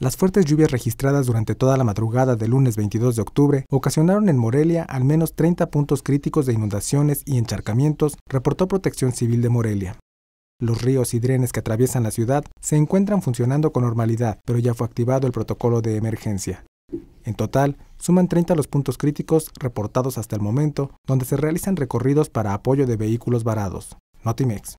Las fuertes lluvias registradas durante toda la madrugada del lunes 22 de octubre ocasionaron en Morelia al menos 30 puntos críticos de inundaciones y encharcamientos, reportó Protección Civil de Morelia. Los ríos y drenes que atraviesan la ciudad se encuentran funcionando con normalidad, pero ya fue activado el protocolo de emergencia. En total, suman 30 los puntos críticos reportados hasta el momento, donde se realizan recorridos para apoyo de vehículos varados. Notimex.